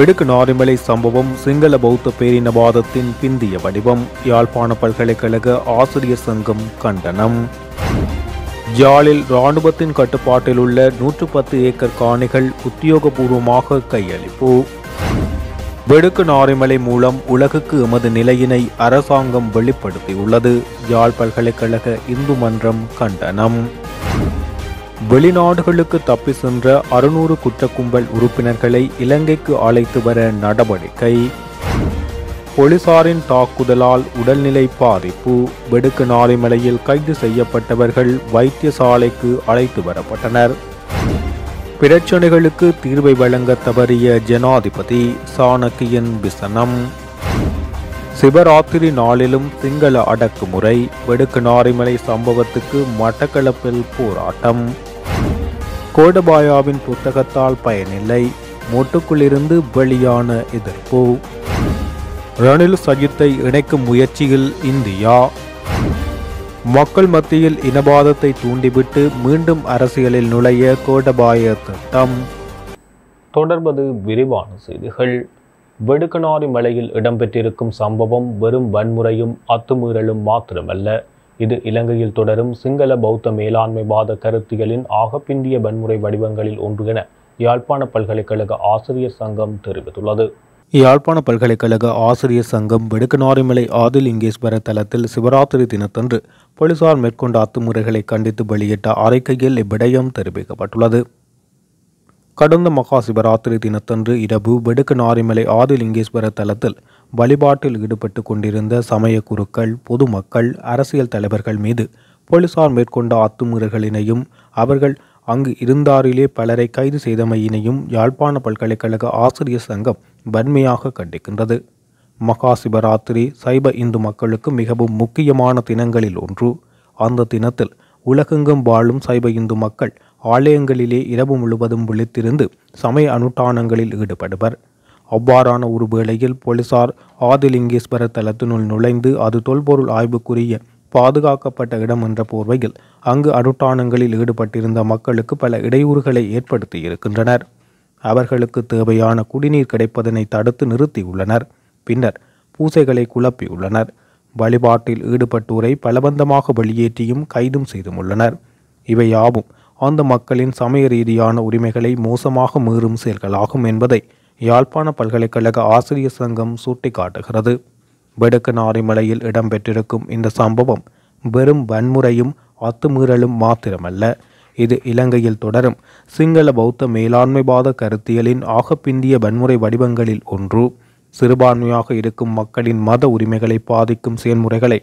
வெடுக்கு நாரிமலை சம்பவம் சிங்கள பௌத்த பேரினவாதத்தின் பிந்திய வடிவம் யாழ்ப்பாண பல்கலைக்கழக ஆசிரியர் சங்கம் கண்டனம் யாழில் இராணுவத்தின் கட்டுப்பாட்டில் உள்ள நூற்று பத்து ஏக்கர் காணிகள் உத்தியோகபூர்வமாக கையளிப்பு வெடுக்கு நாரிமலை மூலம் உலகுக்கு எமது நிலையினை அரசாங்கம் வெளிப்படுத்தியுள்ளது யாழ் பல்கலைக்கழக இந்து மன்றம் கண்டனம் வெளிநாடுகளுக்கு தப்பி சென்ற அறுநூறு குற்ற கும்பல் உறுப்பினர்களை இலங்கைக்கு அழைத்து வர நடவடிக்கை போலீசாரின் தாக்குதலால் உடல்நிலை பாதிப்பு வெடுக்கு நாரிமலையில் கைது செய்யப்பட்டவர்கள் வைத்தியசாலைக்கு அழைத்து வரப்பட்டனர் பிரச்சனைகளுக்கு தீர்வை வழங்க தவறிய ஜனாதிபதி சாணக்கியன் விசனம் சிவராத்திரி நாளிலும் திங்கள அடக்குமுறை வெடுக்கு நாரிமலை சம்பவத்துக்கு மட்டக்களப்பில் போராட்டம் கோடபாயாவின் புத்தகத்தால் பயனில்லை மூட்டுக்குள்ளிருந்து வெளியான எதிர்ப்பு ரணில் சஜித்தை இணைக்கும் முயற்சியில் இந்தியா மக்கள் மத்தியில் இனவாதத்தை தூண்டிவிட்டு மீண்டும் அரசியலில் நுழைய கோடபாய திட்டம் தொடர்வது விரிவான செய்திகள் வெடுக்கனாரி மலையில் இடம்பெற்றிருக்கும் சம்பவம் வெறும் வன்முறையும் அத்துமீறலும் மாத்திரமல்ல இது இலங்கையில் தொடரும் சிங்கள பௌத்த மேலாண்மை வாத கருத்துகளின் ஆகப்பிந்திய வன்முறை வடிவங்களில் ஒன்று என யாழ்ப்பாண பல்கலைக்கழக ஆசிரியர் சங்கம் தெரிவித்துள்ளது யாழ்ப்பாண பல்கலைக்கழக ஆசிரியர் சங்கம் நாரிமலை ஆதிலிங்கேஸ்வர தலத்தில் சிவராத்திரி தினத்தன்று போலீசார் மேற்கொண்ட அத்துமுறைகளை கண்டித்து வெளியிட்ட அறிக்கையில் இவ்விடயம் தெரிவிக்கப்பட்டுள்ளது கடந்த மகா சிவராத்திரி தினத்தன்று இரவு நாரிமலை ஆதிலிங்கேஸ்வர தலத்தில் வழிபாட்டில் ஈடுபட்டு கொண்டிருந்த சமய குருக்கள் பொதுமக்கள் அரசியல் தலைவர்கள் மீது போலீசார் மேற்கொண்ட அத்துமீறல்களினையும் அவர்கள் அங்கு இருந்தாரிலே பலரை கைது செய்தமையினையும் யாழ்ப்பாண பல்கலைக்கழக ஆசிரியர் சங்கம் வன்மையாக கண்டிக்கின்றது மகா சிவராத்திரி சைப இந்து மக்களுக்கு மிகவும் முக்கியமான தினங்களில் ஒன்று அந்த தினத்தில் உலகெங்கும் வாழும் சைப இந்து மக்கள் ஆலயங்களிலே இரவு முழுவதும் விழித்திருந்து சமய அனுட்டானங்களில் ஈடுபடுவர் அவ்வாறான ஒரு வேளையில் போலீசார் ஆதிலிங்கேஸ்வர தலத்தினுள் நுழைந்து அது தொல்பொருள் ஆய்வுக்குரிய பாதுகாக்கப்பட்ட இடம் என்ற போர்வையில் அங்கு அனுட்டானங்களில் ஈடுபட்டிருந்த மக்களுக்கு பல இடையூறுகளை ஏற்படுத்தி இருக்கின்றனர் அவர்களுக்கு தேவையான குடிநீர் கிடைப்பதனை தடுத்து நிறுத்தியுள்ளனர் பின்னர் பூசைகளை குழப்பியுள்ளனர் வழிபாட்டில் ஈடுபட்டோரை பலபந்தமாக வெளியேற்றியும் கைதும் செய்தும் இவை யாவும் அந்த மக்களின் சமய ரீதியான உரிமைகளை மோசமாக மீறும் செயல்களாகும் என்பதை யாழ்ப்பாண பல்கலைக்கழக ஆசிரியர் சங்கம் சுட்டிக்காட்டுகிறது நாரிமலையில் இடம்பெற்றிருக்கும் இந்த சம்பவம் வெறும் வன்முறையும் அத்துமீறலும் மாத்திரமல்ல இது இலங்கையில் தொடரும் சிங்கள பௌத்த மேலாண்மைவாத கருத்தியலின் ஆகப்பிந்திய வன்முறை வடிவங்களில் ஒன்று சிறுபான்மையாக இருக்கும் மக்களின் மத உரிமைகளை பாதிக்கும் செயல்முறைகளை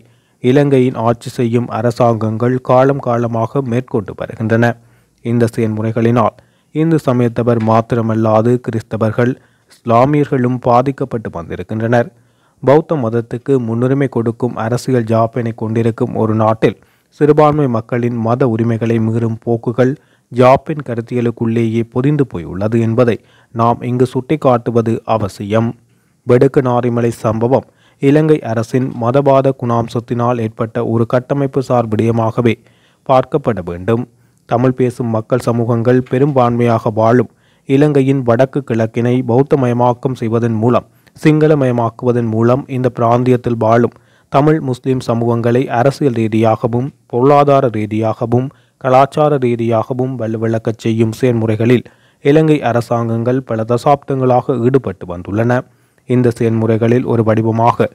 இலங்கையின் ஆட்சி செய்யும் அரசாங்கங்கள் காலம் காலமாக மேற்கொண்டு வருகின்றன இந்த செயல்முறைகளினால் இந்து சமயத்தவர் மாத்திரமல்லாது கிறிஸ்தவர்கள் இஸ்லாமியர்களும் பாதிக்கப்பட்டு வந்திருக்கின்றனர் பௌத்த மதத்துக்கு முன்னுரிமை கொடுக்கும் அரசியல் ஜாப்பினை கொண்டிருக்கும் ஒரு நாட்டில் சிறுபான்மை மக்களின் மத உரிமைகளை மீறும் போக்குகள் ஜாப்பின் கருத்தியலுக்குள்ளேயே பொதிந்து போயுள்ளது என்பதை நாம் இங்கு சுட்டிக்காட்டுவது அவசியம் வெடுக்கு நாரிமலை சம்பவம் இலங்கை அரசின் மதவாத குணாம்சத்தினால் ஏற்பட்ட ஒரு கட்டமைப்பு சார்பிடியமாகவே பார்க்கப்பட வேண்டும் தமிழ் பேசும் மக்கள் சமூகங்கள் பெரும்பான்மையாக வாழும் இலங்கையின் வடக்கு கிழக்கினை பௌத்தமயமாக்கம் செய்வதன் மூலம் சிங்களமயமாக்குவதன் மூலம் இந்த பிராந்தியத்தில் வாழும் தமிழ் முஸ்லிம் சமூகங்களை அரசியல் ரீதியாகவும் பொருளாதார ரீதியாகவும் கலாச்சார ரீதியாகவும் வலுவிளக்க செய்யும் செயல்முறைகளில் இலங்கை அரசாங்கங்கள் பல தசாப்தங்களாக ஈடுபட்டு வந்துள்ளன இந்த செயல்முறைகளில் ஒரு வடிவமாக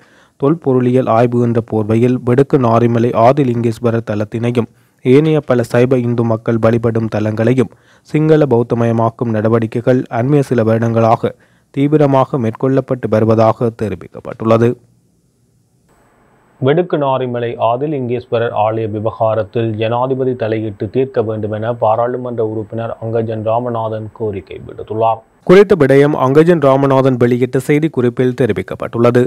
தொல்பொருளியல் ஆய்வு என்ற போர்வையில் வெடுக்கு நாரிமலை ஆதிலிங்கேஸ்வரர் தளத்தினையும் ஏனைய பல சைப இந்து மக்கள் வழிபடும் தலங்களையும் சிங்கள பௌத்தமயமாக்கும் நடவடிக்கைகள் அண்மைய சில வருடங்களாக தீவிரமாக மேற்கொள்ளப்பட்டு வருவதாக தெரிவிக்கப்பட்டுள்ளது வெடுக்கு நாரிமலை ஆதிலிங்கேஸ்வரர் ஆலய விவகாரத்தில் ஜனாதிபதி தலையிட்டு தீர்க்க வேண்டும் என பாராளுமன்ற உறுப்பினர் அங்கஜன் ராமநாதன் கோரிக்கை விடுத்துள்ளார் குறித்த விடயம் அங்கஜன் ராமநாதன் வெளியிட்ட செய்திக்குறிப்பில் தெரிவிக்கப்பட்டுள்ளது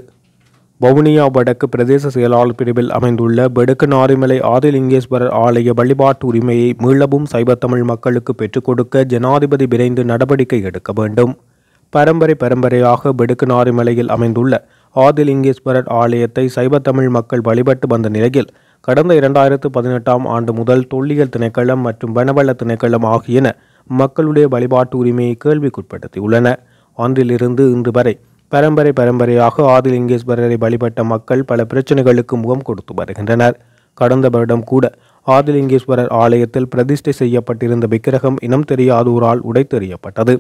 வவுனியா வடக்கு பிரதேச செயலாளர் பிரிவில் அமைந்துள்ள வடக்கு நாரிமலை ஆதிலிங்கேஸ்வரர் ஆலய வழிபாட்டு உரிமையை மீளவும் சைவத்தமிழ் மக்களுக்கு பெற்றுக் கொடுக்க ஜனாதிபதி விரைந்து நடவடிக்கை எடுக்க வேண்டும் பரம்பரை பரம்பரையாக வெடுக்கு நாரிமலையில் அமைந்துள்ள ஆதிலிங்கேஸ்வரர் ஆலயத்தை சைவத்தமிழ் மக்கள் வழிபட்டு வந்த நிலையில் கடந்த இரண்டாயிரத்து பதினெட்டாம் ஆண்டு முதல் தொல்லியல் திணைக்களம் மற்றும் வனவள திணைக்களம் ஆகியன மக்களுடைய வழிபாட்டு உரிமையை கேள்விக்குட்படுத்தியுள்ளன அன்றிலிருந்து இன்று வரை பரம்பரை பரம்பரையாக ஆதிலிங்கேஸ்வரரை வழிபட்ட மக்கள் பல பிரச்சனைகளுக்கு முகம் கொடுத்து வருகின்றனர் கடந்த வருடம் கூட ஆதிலிங்கேஸ்வரர் ஆலயத்தில் பிரதிஷ்டை செய்யப்பட்டிருந்த விக்கிரகம் இனம் தெரியாதோரால் உடைத்தெறியப்பட்டது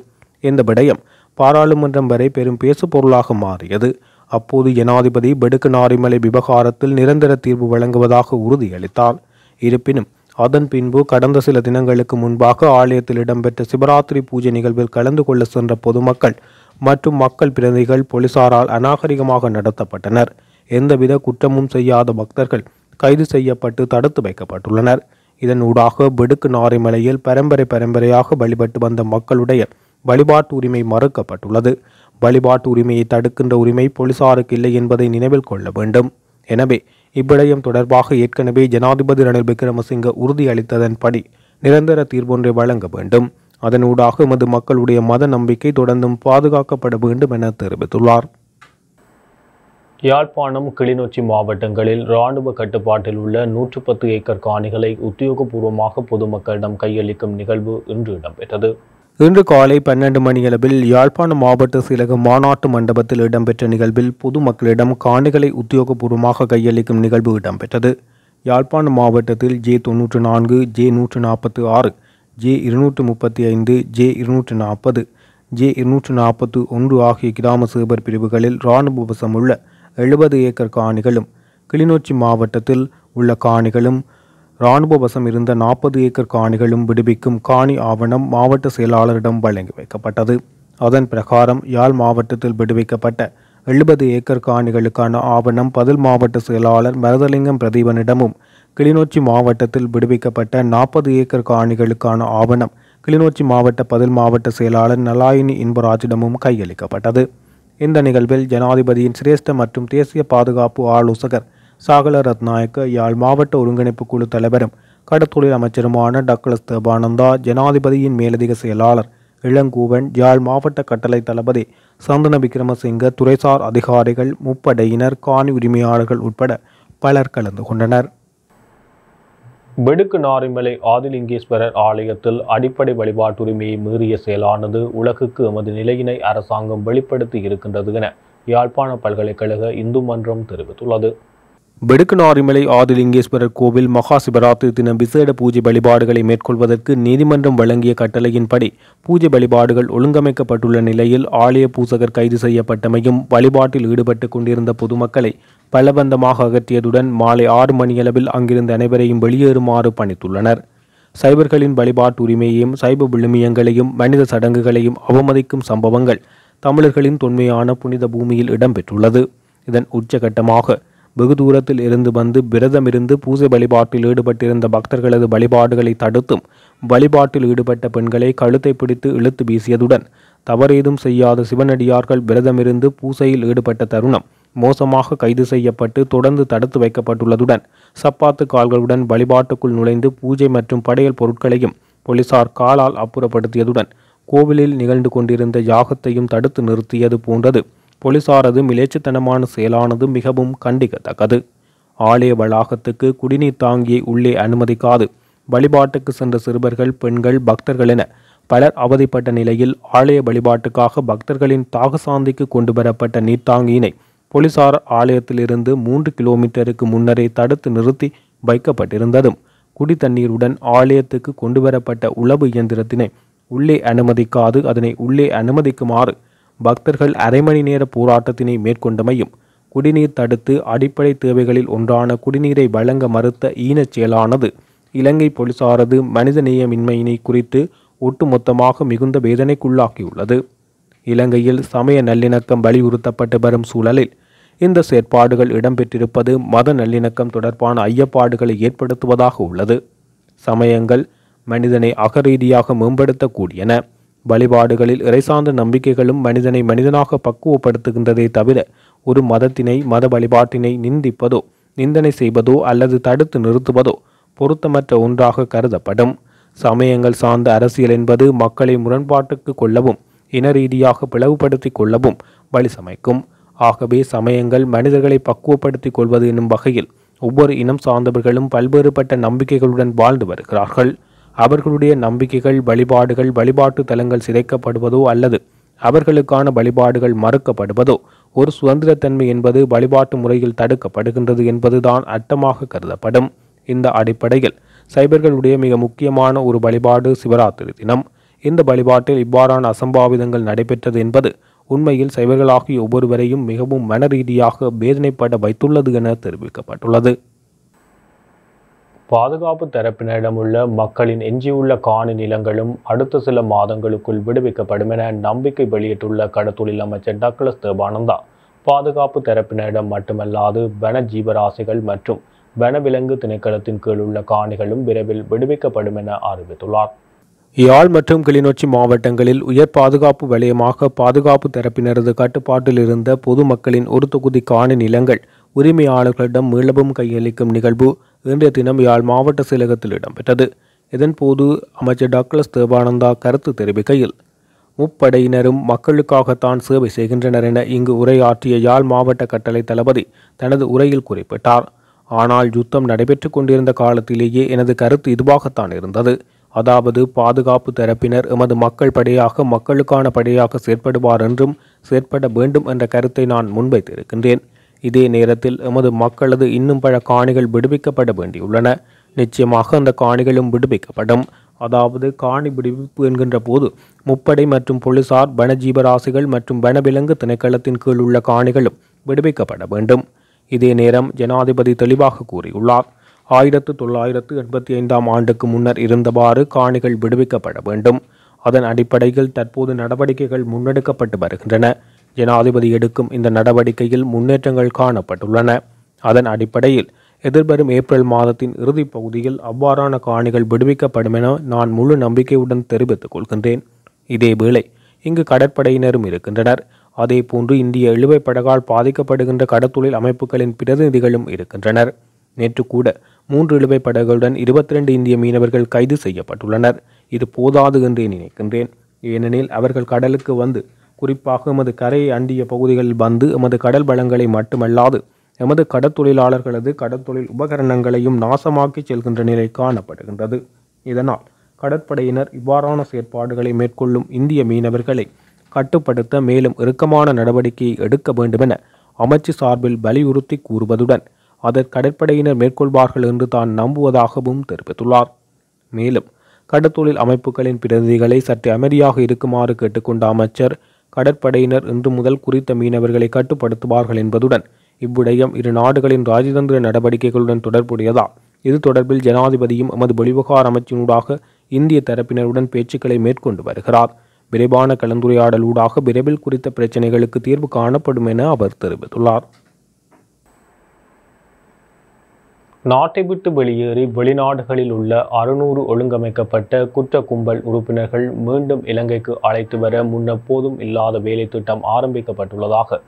இந்த விடயம் பாராளுமன்றம் வரை பெரும் பேசு பொருளாக மாறியது அப்போது ஜனாதிபதி பெடுக்கு நாரிமலை விவகாரத்தில் நிரந்தர தீர்வு வழங்குவதாக உறுதியளித்தார் இருப்பினும் அதன் பின்பு கடந்த சில தினங்களுக்கு முன்பாக ஆலயத்தில் இடம்பெற்ற சிவராத்திரி பூஜை நிகழ்வில் கலந்து கொள்ள சென்ற பொதுமக்கள் மற்றும் மக்கள் பிரதிகள் போலீசாரால் அநாகரிகமாக நடத்தப்பட்டனர் எந்தவித குற்றமும் செய்யாத பக்தர்கள் கைது செய்யப்பட்டு தடுத்து வைக்கப்பட்டுள்ளனர் இதன் ஊடாக வெடுக்கு நாரிமலையில் பரம்பரை பரம்பரையாக வழிபட்டு வந்த மக்களுடைய வழிபாட்டு உரிமை மறுக்கப்பட்டுள்ளது வழிபாட்டு உரிமையை தடுக்கின்ற உரிமை போலீசாருக்கு இல்லை என்பதை நினைவில் கொள்ள வேண்டும் எனவே இவ்விடயம் தொடர்பாக ஏற்கனவே ஜனாதிபதி ரணில் விக்ரமசிங்க உறுதியளித்ததன்படி நிரந்தர தீர்வொன்றை வழங்க வேண்டும் அதனூடாக எமது மக்களுடைய மத நம்பிக்கை தொடர்ந்தும் பாதுகாக்கப்பட வேண்டும் என தெரிவித்துள்ளார் யாழ்ப்பாணம் கிளிநொச்சி மாவட்டங்களில் இராணுவ கட்டுப்பாட்டில் உள்ள நூற்று பத்து ஏக்கர் காணிகளை உத்தியோகபூர்வமாக பொதுமக்களிடம் கையளிக்கும் நிகழ்வு இன்று இடம்பெற்றது இன்று காலை பன்னெண்டு மணியளவில் யாழ்ப்பாணம் மாவட்ட சிலக மாநாட்டு மண்டபத்தில் இடம்பெற்ற நிகழ்வில் பொதுமக்களிடம் காணிகளை உத்தியோகபூர்வமாக கையளிக்கும் நிகழ்வு இடம்பெற்றது யாழ்ப்பாணம் மாவட்டத்தில் ஜே தொன்னூற்று நான்கு ஜே நூற்று நாற்பத்தி ஆறு ஜே இருநூற்று முப்பத்தி ஐந்து ஜே இருநூற்று நாற்பது ஜே இருநூற்று நாற்பத்து ஒன்று ஆகிய கிராம சேபர் பிரிவுகளில் இராணுவ வசம் உள்ள எழுபது ஏக்கர் காணிகளும் கிளிநொச்சி மாவட்டத்தில் உள்ள காணிகளும் இராணுவ வசம் இருந்த நாற்பது ஏக்கர் காணிகளும் விடுவிக்கும் காணி ஆவணம் மாவட்ட செயலாளரிடம் வழங்கி வைக்கப்பட்டது அதன் பிரகாரம் யாழ் மாவட்டத்தில் விடுவிக்கப்பட்ட எழுபது ஏக்கர் காணிகளுக்கான ஆவணம் பதில் மாவட்ட செயலாளர் மரதலிங்கம் பிரதீபனிடமும் கிளிநொச்சி மாவட்டத்தில் விடுவிக்கப்பட்ட நாற்பது ஏக்கர் காணிகளுக்கான ஆவணம் கிளிநொச்சி மாவட்ட பதில் மாவட்ட செயலாளர் நலாயினி இன்பராஜிடமும் கையளிக்கப்பட்டது இந்த நிகழ்வில் ஜனாதிபதியின் சிரேஷ்ட மற்றும் தேசிய பாதுகாப்பு ஆலோசகர் சாகல ரத்நாயக்க யாழ் மாவட்ட ஒருங்கிணைப்பு குழு தலைவரும் கடத்தொழில் அமைச்சருமான டக்ளஸ் தேபானந்தா ஜனாதிபதியின் மேலதிக செயலாளர் இளங்கூவன் யாழ் மாவட்ட கட்டளை தளபதி சந்தன விக்ரமசிங்க துறைசார் அதிகாரிகள் முப்படையினர் காணி உரிமையாளர்கள் உட்பட பலர் கலந்து கொண்டனர் வெடுக்கு நாரிமலை ஆதிலிங்கேஸ்வரர் ஆலயத்தில் அடிப்படை வழிபாட்டுரிமையை மீறிய செயலானது உலகுக்கு எமது நிலையினை அரசாங்கம் வெளிப்படுத்தி இருக்கின்றது என யாழ்ப்பாண பல்கலைக்கழக இந்து மன்றம் தெரிவித்துள்ளது வெடுக்கு நாரிமலை ஆதிலிங்கேஸ்வரர் கோவில் மகா சிவராத்திரி தினம் விசேட பூஜை வழிபாடுகளை மேற்கொள்வதற்கு நீதிமன்றம் வழங்கிய கட்டளையின்படி பூஜை வழிபாடுகள் ஒழுங்கமைக்கப்பட்டுள்ள நிலையில் ஆலய பூசகர் கைது செய்யப்பட்டமையும் வழிபாட்டில் ஈடுபட்டு கொண்டிருந்த பொதுமக்களை பலபந்தமாக அகற்றியதுடன் மாலை ஆறு மணியளவில் அங்கிருந்த அனைவரையும் வெளியேறுமாறு பணித்துள்ளனர் சைபர்களின் வழிபாட்டு உரிமையையும் சைப விழுமியங்களையும் மனித சடங்குகளையும் அவமதிக்கும் சம்பவங்கள் தமிழர்களின் தொன்மையான புனித பூமியில் இடம்பெற்றுள்ளது இதன் உச்சகட்டமாக வெகு தூரத்தில் இருந்து வந்து விரதமிருந்து பூஜை வழிபாட்டில் ஈடுபட்டிருந்த பக்தர்களது வழிபாடுகளை தடுத்தும் வழிபாட்டில் ஈடுபட்ட பெண்களை கழுத்தை பிடித்து இழுத்து வீசியதுடன் தவறேதும் செய்யாத சிவனடியார்கள் விரதமிருந்து பூசையில் ஈடுபட்ட தருணம் மோசமாக கைது செய்யப்பட்டு தொடர்ந்து தடுத்து வைக்கப்பட்டுள்ளதுடன் சப்பாத்து கால்களுடன் வழிபாட்டுக்குள் நுழைந்து பூஜை மற்றும் படையல் பொருட்களையும் போலீசார் காலால் அப்புறப்படுத்தியதுடன் கோவிலில் நிகழ்ந்து கொண்டிருந்த யாகத்தையும் தடுத்து நிறுத்தியது போன்றது போலீசாரது மிளேச்சுத்தனமான செயலானது மிகவும் கண்டிக்கத்தக்கது ஆலய வளாகத்துக்கு குடிநீர் தாங்கியை உள்ளே அனுமதிக்காது வழிபாட்டுக்கு சென்ற சிறுவர்கள் பெண்கள் பக்தர்கள் என பலர் அவதிப்பட்ட நிலையில் ஆலய வழிபாட்டுக்காக பக்தர்களின் தாகசாந்திக்கு கொண்டு வரப்பட்ட நீர்த்தாங்கியினை போலீசார் ஆலயத்திலிருந்து மூன்று கிலோமீட்டருக்கு முன்னரே தடுத்து நிறுத்தி வைக்கப்பட்டிருந்தது குடி தண்ணீருடன் ஆலயத்துக்கு கொண்டுவரப்பட்ட உளவு இயந்திரத்தினை உள்ளே அனுமதிக்காது அதனை உள்ளே அனுமதிக்குமாறு பக்தர்கள் அரை மணி நேர போராட்டத்தினை மேற்கொண்டமையும் குடிநீர் தடுத்து அடிப்படை தேவைகளில் ஒன்றான குடிநீரை வழங்க மறுத்த ஈனச் செயலானது இலங்கை போலீசாரது மனிதநேயமின்மையினை குறித்து ஒட்டுமொத்தமாக மிகுந்த வேதனைக்குள்ளாக்கியுள்ளது இலங்கையில் சமய நல்லிணக்கம் வலியுறுத்தப்பட்டு வரும் சூழலில் இந்த செயற்பாடுகள் இடம்பெற்றிருப்பது மத நல்லிணக்கம் தொடர்பான ஐயப்பாடுகளை ஏற்படுத்துவதாக உள்ளது சமயங்கள் மனிதனை அகரீதியாக மேம்படுத்தக்கூடியன வழிபாடுகளில் இறைசார்ந்த நம்பிக்கைகளும் மனிதனை மனிதனாக பக்குவப்படுத்துகின்றதே தவிர ஒரு மதத்தினை மத வழிபாட்டினை நிந்திப்பதோ நிந்தனை செய்வதோ அல்லது தடுத்து நிறுத்துவதோ பொருத்தமற்ற ஒன்றாக கருதப்படும் சமயங்கள் சார்ந்த அரசியல் என்பது மக்களை முரண்பாட்டுக்கு கொள்ளவும் இன ரீதியாக பிளவுபடுத்திக் கொள்ளவும் வழி சமைக்கும் ஆகவே சமயங்கள் மனிதர்களை பக்குவப்படுத்திக் கொள்வது என்னும் வகையில் ஒவ்வொரு இனம் சார்ந்தவர்களும் பல்வேறுபட்ட நம்பிக்கைகளுடன் வாழ்ந்து வருகிறார்கள் அவர்களுடைய நம்பிக்கைகள் வழிபாடுகள் வழிபாட்டு தலங்கள் சிதைக்கப்படுவதோ அல்லது அவர்களுக்கான வழிபாடுகள் மறுக்கப்படுவதோ ஒரு சுதந்திரத்தன்மை என்பது வழிபாட்டு முறையில் தடுக்கப்படுகின்றது என்பதுதான் அர்த்தமாக கருதப்படும் இந்த அடிப்படையில் சைபர்களுடைய மிக முக்கியமான ஒரு வழிபாடு சிவராத்திரி தினம் இந்த வழிபாட்டில் இவ்வாறான அசம்பாவிதங்கள் நடைபெற்றது என்பது உண்மையில் சைவர்களாகிய ஒவ்வொருவரையும் மிகவும் மன ரீதியாக வேதனைப்பட வைத்துள்ளது என தெரிவிக்கப்பட்டுள்ளது பாதுகாப்பு தரப்பினரிடம் உள்ள மக்களின் எஞ்சியுள்ள காணி நிலங்களும் அடுத்த சில மாதங்களுக்குள் விடுவிக்கப்படும் என நம்பிக்கை வெளியிட்டுள்ள கடத்தொழில் அமைச்சர் டக்ளஸ் தேவானந்தா பாதுகாப்பு தரப்பினரிடம் மட்டுமல்லாது வன ஜீவராசிகள் மற்றும் வனவிலங்கு திணைக்களத்தின் கீழ் உள்ள காணிகளும் விரைவில் விடுவிக்கப்படும் என அறிவித்துள்ளார் யாழ் மற்றும் கிளிநொச்சி மாவட்டங்களில் உயர் பாதுகாப்பு வலயமாக பாதுகாப்பு தரப்பினரது கட்டுப்பாட்டில் இருந்த பொதுமக்களின் ஒரு தொகுதிக்கான நிலங்கள் உரிமையாளர்களிடம் மீளவும் கையளிக்கும் நிகழ்வு இன்றைய தினம் யாழ் மாவட்ட செயலகத்தில் இடம்பெற்றது இதன்போது அமைச்சர் டாக்டர்ஸ் தேவானந்தா கருத்து தெரிவிக்கையில் முப்படையினரும் மக்களுக்காகத்தான் சேவை செய்கின்றனர் என இங்கு உரையாற்றிய யாழ் மாவட்ட கட்டளை தளபதி தனது உரையில் குறிப்பிட்டார் ஆனால் யுத்தம் நடைபெற்று கொண்டிருந்த காலத்திலேயே எனது கருத்து இதுவாகத்தான் இருந்தது அதாவது பாதுகாப்பு தரப்பினர் எமது மக்கள் படையாக மக்களுக்கான படையாக செயற்படுவார் என்றும் செயற்பட வேண்டும் என்ற கருத்தை நான் முன்வைத்திருக்கின்றேன் இதே நேரத்தில் எமது மக்களது இன்னும் பல காணிகள் விடுவிக்கப்பட வேண்டியுள்ளன நிச்சயமாக அந்த காணிகளும் விடுவிக்கப்படும் அதாவது காணி விடுவிப்பு என்கின்ற போது முப்படை மற்றும் போலீசார் வனஜீவராசிகள் மற்றும் வனவிலங்கு திணைக்களத்தின் கீழ் உள்ள காணிகளும் விடுவிக்கப்பட வேண்டும் இதே நேரம் ஜனாதிபதி தெளிவாக கூறியுள்ளார் ஆயிரத்து தொள்ளாயிரத்து எண்பத்தி ஐந்தாம் ஆண்டுக்கு முன்னர் இருந்தவாறு காணிகள் விடுவிக்கப்பட வேண்டும் அதன் அடிப்படையில் தற்போது நடவடிக்கைகள் முன்னெடுக்கப்பட்டு வருகின்றன ஜனாதிபதி எடுக்கும் இந்த நடவடிக்கையில் முன்னேற்றங்கள் காணப்பட்டுள்ளன அதன் அடிப்படையில் எதிர்வரும் ஏப்ரல் மாதத்தின் இறுதிப் பகுதியில் அவ்வாறான காணிகள் விடுவிக்கப்படும் என நான் முழு நம்பிக்கையுடன் தெரிவித்துக் கொள்கின்றேன் இதேவேளை இங்கு கடற்படையினரும் இருக்கின்றனர் அதேபோன்று இந்திய இழுவை படகால் பாதிக்கப்படுகின்ற கடத்தொழில் அமைப்புகளின் பிரதிநிதிகளும் இருக்கின்றனர் நேற்று கூட மூன்று இழுவை படகுகளுடன் இருபத்தி ரெண்டு இந்திய மீனவர்கள் கைது செய்யப்பட்டுள்ளனர் இது போதாது என்றே நினைக்கின்றேன் ஏனெனில் அவர்கள் கடலுக்கு வந்து குறிப்பாக எமது கரையை அண்டிய பகுதிகளில் வந்து எமது கடல் வளங்களை மட்டுமல்லாது எமது கடற்தொழிலாளர்களது கடற்தொழில் உபகரணங்களையும் நாசமாக்கி செல்கின்ற நிலை காணப்படுகின்றது இதனால் கடற்படையினர் இவ்வாறான செயற்பாடுகளை மேற்கொள்ளும் இந்திய மீனவர்களை கட்டுப்படுத்த மேலும் இறுக்கமான நடவடிக்கையை எடுக்க வேண்டுமென அமைச்சு சார்பில் வலியுறுத்தி கூறுவதுடன் அதன் கடற்படையினர் மேற்கொள்வார்கள் என்று தான் நம்புவதாகவும் தெரிவித்துள்ளார் மேலும் கடற்தொழில் அமைப்புகளின் பிரதிகளை சற்று அமைதியாக இருக்குமாறு கேட்டுக்கொண்ட அமைச்சர் கடற்படையினர் இன்று முதல் குறித்த மீனவர்களை கட்டுப்படுத்துவார்கள் என்பதுடன் இவ்விடயம் இரு நாடுகளின் ராஜதந்திர நடவடிக்கைகளுடன் தொடர்புடையதா இது தொடர்பில் ஜனாதிபதியும் எமது வெளிவகார அமைச்சினூடாக இந்திய தரப்பினருடன் பேச்சுக்களை மேற்கொண்டு வருகிறார் விரைவான கலந்துரையாடலூடாக விரைவில் குறித்த பிரச்சினைகளுக்கு தீர்வு காணப்படும் என அவர் தெரிவித்துள்ளார் நாட்டை விட்டு வெளியேறி வெளிநாடுகளில் உள்ள அறுநூறு ஒழுங்கமைக்கப்பட்ட குற்ற கும்பல் உறுப்பினர்கள் மீண்டும் இலங்கைக்கு அழைத்து வர முன்னெப்போதும் இல்லாத வேலை திட்டம் ஆரம்பிக்கப்பட்டுள்ளதாக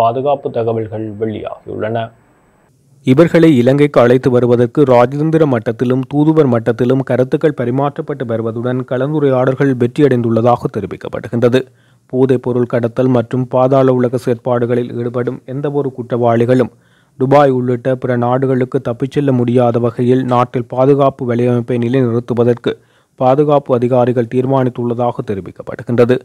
பாதுகாப்பு தகவல்கள் வெளியாகியுள்ளன இவர்களை இலங்கைக்கு அழைத்து வருவதற்கு ராஜதந்திர மட்டத்திலும் தூதுவர் மட்டத்திலும் கருத்துக்கள் பரிமாற்றப்பட்டு வருவதுடன் கலந்துரையாடல்கள் வெற்றியடைந்துள்ளதாக தெரிவிக்கப்படுகின்றது பொருள் கடத்தல் மற்றும் பாதாள உலக செயற்பாடுகளில் ஈடுபடும் எந்தவொரு குற்றவாளிகளும் துபாய் உள்ளிட்ட பிற நாடுகளுக்கு தப்பிச் செல்ல முடியாத வகையில் நாட்டில் பாதுகாப்பு வலையமைப்பை நிலைநிறுத்துவதற்கு பாதுகாப்பு அதிகாரிகள் தீர்மானித்துள்ளதாக தெரிவிக்கப்படுகின்றது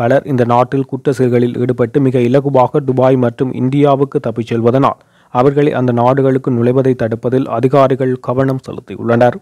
பலர் இந்த நாட்டில் குற்ற செயல்களில் ஈடுபட்டு மிக இலகுவாக துபாய் மற்றும் இந்தியாவுக்கு தப்பிச் செல்வதனால் அவர்களை அந்த நாடுகளுக்கு நுழைவதை தடுப்பதில் அதிகாரிகள் கவனம் செலுத்தியுள்ளனர்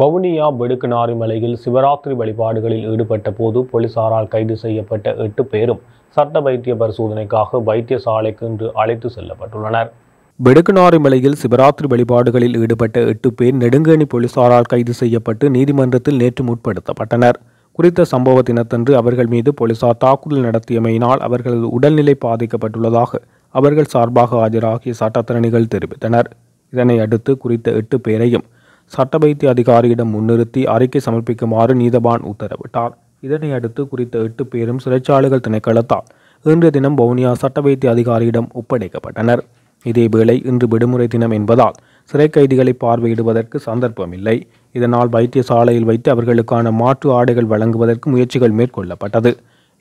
வவுனியா வெடுக்குநாரி மலையில் சிவராத்திரி வழிபாடுகளில் ஈடுபட்ட போது போலீசாரால் கைது செய்யப்பட்ட எட்டு பேரும் சட்ட வைத்திய பரிசோதனைக்காக வைத்தியசாலைக்கு இன்று அழைத்து செல்லப்பட்டுள்ளனர் மலையில் சிவராத்திரி வழிபாடுகளில் ஈடுபட்ட எட்டு பேர் நெடுங்கணி போலீசாரால் கைது செய்யப்பட்டு நீதிமன்றத்தில் நேற்று முற்படுத்தப்பட்டனர் குறித்த சம்பவ தினத்தன்று அவர்கள் மீது போலீசார் தாக்குதல் நடத்தியமையினால் அவர்களது உடல்நிலை பாதிக்கப்பட்டுள்ளதாக அவர்கள் சார்பாக ஆஜராகிய சட்டத்திறனிகள் தெரிவித்தனர் இதனை அடுத்து குறித்த எட்டு பேரையும் சட்ட வைத்திய அதிகாரியிடம் முன்னிறுத்தி அறிக்கை சமர்ப்பிக்குமாறு நீதவான் உத்தரவிட்டார் இதனை அடுத்து குறித்த எட்டு பேரும் சிறைச்சாலைகள் திணைக்களத்தால் இன்றைய தினம் வவுனியா சட்ட வைத்திய அதிகாரியிடம் ஒப்படைக்கப்பட்டனர் இதேவேளை இன்று விடுமுறை தினம் என்பதால் சிறை கைதிகளை பார்வையிடுவதற்கு சந்தர்ப்பமில்லை இதனால் வைத்தியசாலையில் வைத்து அவர்களுக்கான மாற்று ஆடைகள் வழங்குவதற்கு முயற்சிகள் மேற்கொள்ளப்பட்டது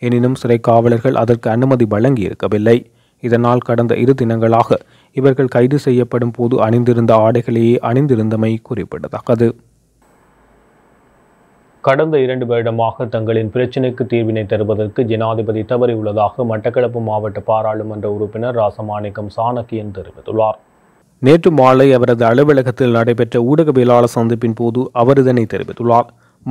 எனினும் சிறை காவலர்கள் அதற்கு அனுமதி வழங்கி இருக்கவில்லை இதனால் கடந்த இரு தினங்களாக இவர்கள் கைது செய்யப்படும் போது அணிந்திருந்த ஆடைகளையே அணிந்திருந்தமை குறிப்பிடத்தக்கது கடந்த இரண்டு வருடமாக தங்களின் பிரச்சினைக்கு தீர்வினை தருவதற்கு ஜனாதிபதி தவறியுள்ளதாக மட்டக்களப்பு மாவட்ட பாராளுமன்ற உறுப்பினர் ராசமாணிக்கம் சாணக்கியன் தெரிவித்துள்ளார் நேற்று மாலை அவரது அலுவலகத்தில் நடைபெற்ற ஊடகவியலாளர் சந்திப்பின் போது அவர் இதனை தெரிவித்துள்ளார்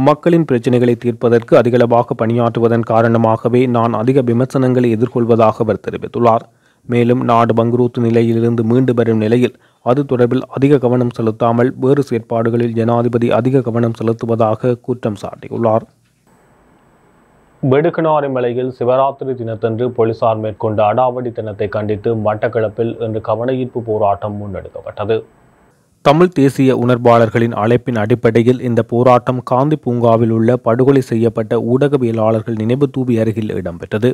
மக்களின் பிரச்சினைகளை தீர்ப்பதற்கு அதிகளவாக பணியாற்றுவதன் காரணமாகவே நான் அதிக விமர்சனங்களை எதிர்கொள்வதாக அவர் தெரிவித்துள்ளார் மேலும் நாடு பங்குரூத்து நிலையிலிருந்து மீண்டு வரும் நிலையில் அது தொடர்பில் அதிக கவனம் செலுத்தாமல் வேறு செயற்பாடுகளில் ஜனாதிபதி அதிக கவனம் செலுத்துவதாக குற்றம் சாட்டியுள்ளார் மலையில் சிவராத்திரி தினத்தன்று போலீசார் மேற்கொண்ட அடாவடி தினத்தை கண்டித்து மட்டக்களப்பில் இன்று கவனஈர்ப்பு போராட்டம் முன்னெடுக்கப்பட்டது தமிழ் தேசிய உணர்வாளர்களின் அழைப்பின் அடிப்படையில் இந்த போராட்டம் காந்தி பூங்காவில் உள்ள படுகொலை செய்யப்பட்ட ஊடகவியலாளர்கள் நினைவு தூவி அருகில் இடம்பெற்றது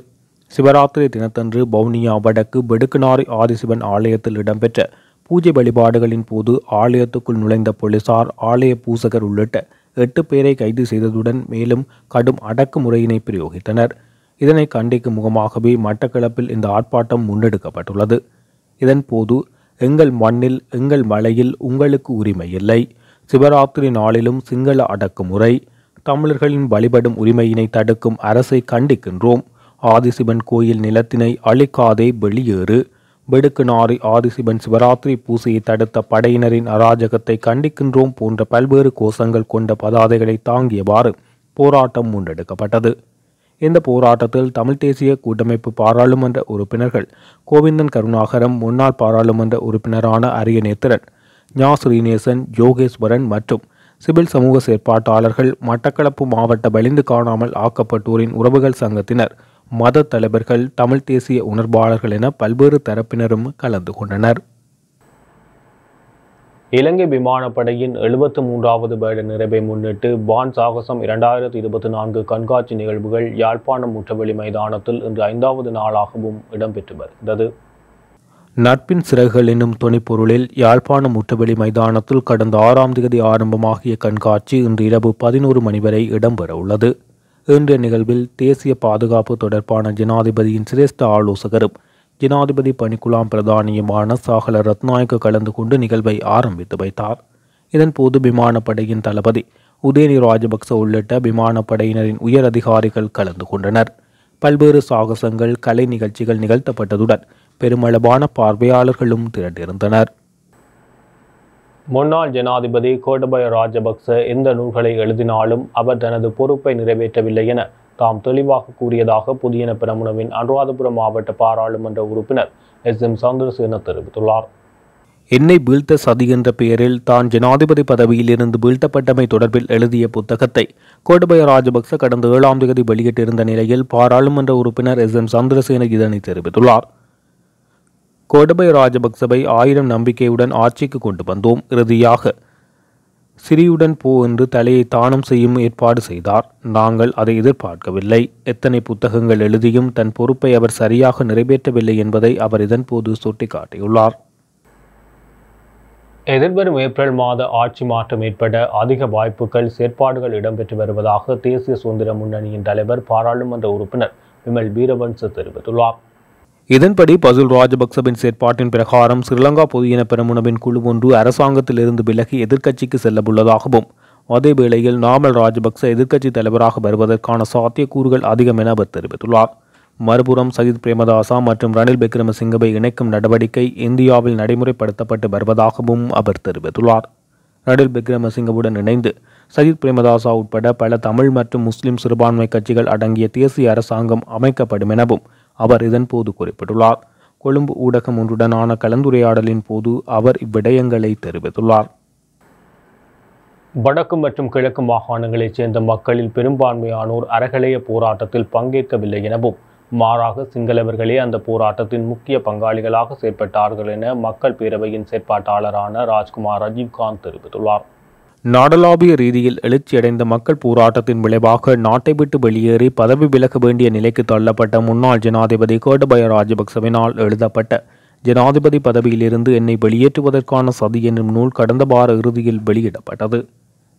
சிவராத்திரி தினத்தன்று பவுனியா வடக்கு பெடுக்கனாரி ஆதிசிவன் ஆலயத்தில் இடம்பெற்ற பூஜை வழிபாடுகளின் போது ஆலயத்துக்குள் நுழைந்த போலீசார் ஆலய பூசகர் உள்ளிட்ட எட்டு பேரை கைது செய்ததுடன் மேலும் கடும் அடக்குமுறையினை பிரயோகித்தனர் இதனை கண்டிக்கும் முகமாகவே மட்டக்களப்பில் இந்த ஆர்ப்பாட்டம் முன்னெடுக்கப்பட்டுள்ளது இதன் போது எங்கள் மண்ணில் எங்கள் மலையில் உங்களுக்கு உரிமை இல்லை சிவராத்திரி நாளிலும் சிங்கள அடக்குமுறை தமிழர்களின் வழிபடும் உரிமையினை தடுக்கும் அரசை கண்டிக்கின்றோம் ஆதிசிவன் கோயில் நிலத்தினை அழிக்காதே வெளியேறு வெடுக்கு நாரி ஆதிசிவன் சிவராத்திரி பூசையை தடுத்த படையினரின் அராஜகத்தை கண்டிக்கின்றோம் போன்ற பல்வேறு கோஷங்கள் கொண்ட பதாதைகளை தாங்கியவாறு போராட்டம் முன்னெடுக்கப்பட்டது இந்த போராட்டத்தில் தமிழ் தேசிய கூட்டமைப்பு பாராளுமன்ற உறுப்பினர்கள் கோவிந்தன் கருணாகரம் முன்னாள் பாராளுமன்ற உறுப்பினரான அரியநேத்திரன் ஞா ஸ்ரீநேசன் யோகேஸ்வரன் மற்றும் சிவில் சமூக செயற்பாட்டாளர்கள் மட்டக்களப்பு மாவட்ட பலிந்து காணாமல் ஆக்கப்பட்டோரின் உறவுகள் சங்கத்தினர் மத தலைவர்கள் தமிழ் தேசிய உணர்வாளர்கள் என பல்வேறு தரப்பினரும் கலந்து கொண்டனர் இலங்கை விமானப்படையின் எழுபத்து மூன்றாவது வருட நிறைவை முன்னிட்டு பான் சாகசம் இரண்டாயிரத்தி இருபத்தி நான்கு கண்காட்சி நிகழ்வுகள் யாழ்ப்பாணம் முற்றவெளி மைதானத்தில் இன்று ஐந்தாவது நாளாகவும் இடம்பெற்று வருகிறது நட்பின் சிறகுகள் என்னும் துணைப்பொருளில் யாழ்ப்பாணம் முற்றவெளி மைதானத்தில் கடந்த ஆறாம் தேதி ஆரம்பமாகிய கண்காட்சி இன்று இரவு பதினோரு மணி வரை இடம்பெற உள்ளது இன்றைய நிகழ்வில் தேசிய பாதுகாப்பு தொடர்பான ஜனாதிபதியின் சிரேஷ்ட ஆலோசகரும் ஜனாதிபதி பணிக்குலாம் பிரதானியுமான சாகல ரத்நாயக்கு கலந்து கொண்டு நிகழ்வை ஆரம்பித்து வைத்தார் இதன்போது விமானப்படையின் தளபதி உதயனி ராஜபக்ச உள்ளிட்ட விமானப்படையினரின் உயர் அதிகாரிகள் கலந்து கொண்டனர் பல்வேறு சாகசங்கள் கலை நிகழ்ச்சிகள் நிகழ்த்தப்பட்டதுடன் பெருமளவான பார்வையாளர்களும் திரண்டிருந்தனர் முன்னாள் ஜனாதிபதி கோட்டபய ராஜபக்ச எந்த நூல்களை எழுதினாலும் அவர் தனது பொறுப்பை நிறைவேற்றவில்லை என தாம் தெளிவாக கூறியதாக புதியன பிரமுனவின் அனுராதபுரம் மாவட்ட பாராளுமன்ற உறுப்பினர் எஸ் எம் சந்திரசேன தெரிவித்துள்ளார் என்னை வீழ்த்த சதி என்ற பெயரில் தான் ஜனாதிபதி பதவியிலிருந்து வீழ்த்தப்பட்டமை தொடர்பில் எழுதிய புத்தகத்தை கோட்டபய ராஜபக்ச கடந்த ஏழாம் தேதி வெளியிட்டிருந்த நிலையில் பாராளுமன்ற உறுப்பினர் எஸ் எம் சந்திரசேன இதனை தெரிவித்துள்ளார் கோடபய ராஜபக்சவை ஆயிரம் நம்பிக்கையுடன் ஆட்சிக்கு கொண்டு வந்தோம் இறுதியாக சிறியுடன் போ என்று தலையை தானம் செய்யும் ஏற்பாடு செய்தார் நாங்கள் அதை எதிர்பார்க்கவில்லை எத்தனை புத்தகங்கள் எழுதியும் தன் பொறுப்பை அவர் சரியாக நிறைவேற்றவில்லை என்பதை அவர் இதன்போது சுட்டிக்காட்டியுள்ளார் எதிர்வரும் ஏப்ரல் மாத ஆட்சி மாற்றம் ஏற்பட அதிக வாய்ப்புகள் செயற்பாடுகள் இடம்பெற்று வருவதாக தேசிய சுதந்திர முன்னணியின் தலைவர் பாராளுமன்ற உறுப்பினர் விமல் வீரவன்ச தெரிவித்துள்ளார் இதன்படி பசுல் ராஜபக்சவின் செயற்பாட்டின் பிரகாரம் ஸ்ரீலங்கா பொது இன பெருமுனவின் குழு ஒன்று அரசாங்கத்திலிருந்து விலகி எதிர்க்கட்சிக்கு செல்லவுள்ளதாகவும் அதேவேளையில் நாமல் ராஜபக்ச எதிர்க்கட்சி தலைவராக வருவதற்கான சாத்தியக்கூறுகள் அதிகம் என அவர் தெரிவித்துள்ளார் மறுபுறம் சஜித் பிரேமதாசா மற்றும் ரணில் விக்ரமசிங்கவை இணைக்கும் நடவடிக்கை இந்தியாவில் நடைமுறைப்படுத்தப்பட்டு வருவதாகவும் அவர் தெரிவித்துள்ளார் ரணில் விக்ரமசிங்கவுடன் இணைந்து சஜித் பிரேமதாசா உட்பட பல தமிழ் மற்றும் முஸ்லிம் சிறுபான்மை கட்சிகள் அடங்கிய தேசிய அரசாங்கம் அமைக்கப்படும் எனவும் அவர் இதன்போது குறிப்பிட்டுள்ளார் கொழும்பு ஊடகம் ஒன்றுடனான கலந்துரையாடலின் போது அவர் இவ்விடயங்களை தெரிவித்துள்ளார் வடக்கு மற்றும் கிழக்கு மாகாணங்களைச் சேர்ந்த மக்களில் பெரும்பான்மையானோர் அறகலைய போராட்டத்தில் பங்கேற்கவில்லை எனவும் மாறாக சிங்களவர்களே அந்த போராட்டத்தின் முக்கிய பங்காளிகளாக செயற்பட்டார்கள் என மக்கள் பேரவையின் செயற்பாட்டாளரான ராஜ்குமார் ராஜீவ்காந்த் தெரிவித்துள்ளார் நாடலாபிய ரீதியில் எழுச்சியடைந்த மக்கள் போராட்டத்தின் விளைவாக நாட்டை விட்டு வெளியேறி பதவி விலக வேண்டிய நிலைக்கு தள்ளப்பட்ட முன்னாள் ஜனாதிபதி கோட்டபய ராஜபக்சவினால் எழுதப்பட்ட ஜனாதிபதி பதவியிலிருந்து என்னை வெளியேற்றுவதற்கான சதி என்னும் நூல் கடந்த வார இறுதியில் வெளியிடப்பட்டது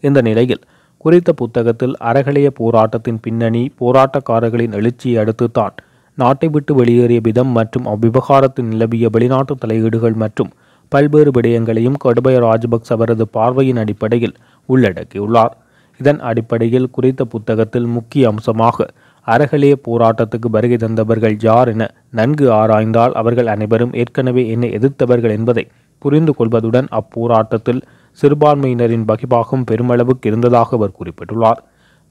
இந்த நிலையில் குறித்த புத்தகத்தில் அறகளைய போராட்டத்தின் பின்னணி போராட்டக்காரர்களின் எழுச்சியை அடுத்து தான் நாட்டை விட்டு வெளியேறிய விதம் மற்றும் அவ்விவகாரத்தில் நிலவிய வெளிநாட்டு தலையீடுகள் மற்றும் பல்வேறு விடயங்களையும் கடுபய ராஜபக்ஸ் அவரது பார்வையின் அடிப்படையில் உள்ளடக்கியுள்ளார் இதன் அடிப்படையில் குறித்த புத்தகத்தில் முக்கிய அம்சமாக அறகலே போராட்டத்துக்கு வருகை தந்தவர்கள் யார் என நன்கு ஆராய்ந்தால் அவர்கள் அனைவரும் ஏற்கனவே என்னை எதிர்த்தவர்கள் என்பதை புரிந்து கொள்வதுடன் அப்போராட்டத்தில் சிறுபான்மையினரின் வகிபாகம் பெருமளவுக்கு இருந்ததாக அவர் குறிப்பிட்டுள்ளார்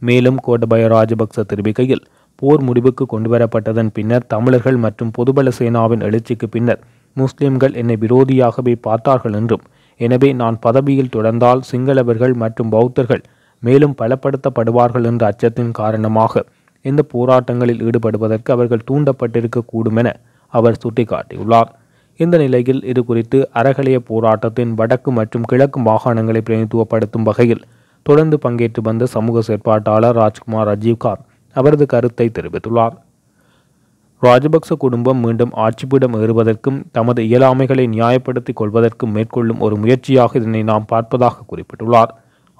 மேலும் கோட்டபய ராஜபக்ச தெரிவிக்கையில் போர் முடிவுக்கு கொண்டுவரப்பட்டதன் பின்னர் தமிழர்கள் மற்றும் பொதுபல சேனாவின் எழுச்சிக்கு பின்னர் முஸ்லிம்கள் என்னை விரோதியாகவே பார்த்தார்கள் என்றும் எனவே நான் பதவியில் தொடர்ந்தால் சிங்களவர்கள் மற்றும் பௌத்தர்கள் மேலும் பலப்படுத்தப்படுவார்கள் என்ற அச்சத்தின் காரணமாக இந்த போராட்டங்களில் ஈடுபடுவதற்கு அவர்கள் தூண்டப்பட்டிருக்கக்கூடும் என அவர் சுட்டிக்காட்டியுள்ளார் இந்த நிலையில் இது குறித்து அறகலைய போராட்டத்தின் வடக்கு மற்றும் கிழக்கு மாகாணங்களை பிரதித்துவப்படுத்தும் வகையில் தொடர்ந்து பங்கேற்று வந்த சமூக செயற்பாட்டாளர் ராஜ்குமார் ராஜீவ்கார் அவரது கருத்தை தெரிவித்துள்ளார் ராஜபக்ச குடும்பம் மீண்டும் ஆட்சிப்பிடம் ஏறுவதற்கும் தமது இயலாமைகளை நியாயப்படுத்திக் கொள்வதற்கும் மேற்கொள்ளும் ஒரு முயற்சியாக இதனை நாம் பார்ப்பதாக குறிப்பிட்டுள்ளார்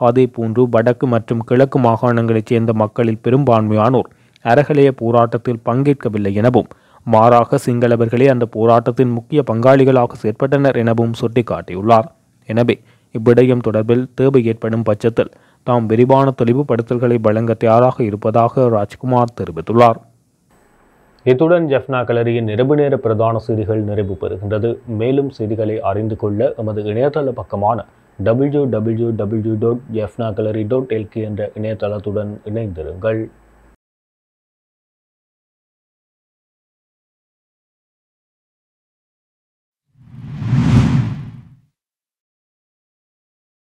அதேபோன்று வடக்கு மற்றும் கிழக்கு மாகாணங்களைச் சேர்ந்த மக்களில் பெரும்பான்மையானோர் அரகலைய போராட்டத்தில் பங்கேற்கவில்லை எனவும் மாறாக சிங்களவர்களே அந்த போராட்டத்தின் முக்கிய பங்காளிகளாக செயற்பட்டனர் எனவும் சுட்டிக்காட்டியுள்ளார் எனவே இவ்விடயம் தொடர்பில் தேவை ஏற்படும் பட்சத்தில் தாம் விரிவான தெளிவுபடுத்தல்களை வழங்க தயாராக இருப்பதாக ராஜ்குமார் தெரிவித்துள்ளார் இத்துடன் ஜெஃப்னா கலரியின் இரவு நேர பிரதான செய்திகள் நிறைவு பெறுகின்றது மேலும் செய்திகளை அறிந்து கொள்ள எமது இணையதள பக்கமான W W W dot Jaffna gallery dot L K என்ற இணையதளத்துடன் இணைந்திருங்கள்